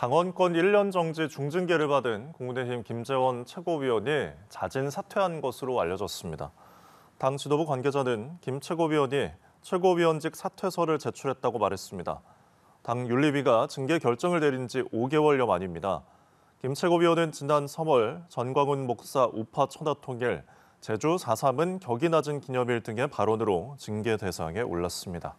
당원권 1년 정지 중징계를 받은 국민의힘 김재원 최고위원이 자진 사퇴한 것으로 알려졌습니다. 당 지도부 관계자는 김 최고위원이 최고위원직 사퇴서를 제출했다고 말했습니다. 당 윤리위가 징계 결정을 내린 지 5개월여 만입니다. 김 최고위원은 지난 3월 전광훈 목사 우파 천하통일, 제주 4.3은 격이 낮은 기념일 등의 발언으로 징계 대상에 올랐습니다.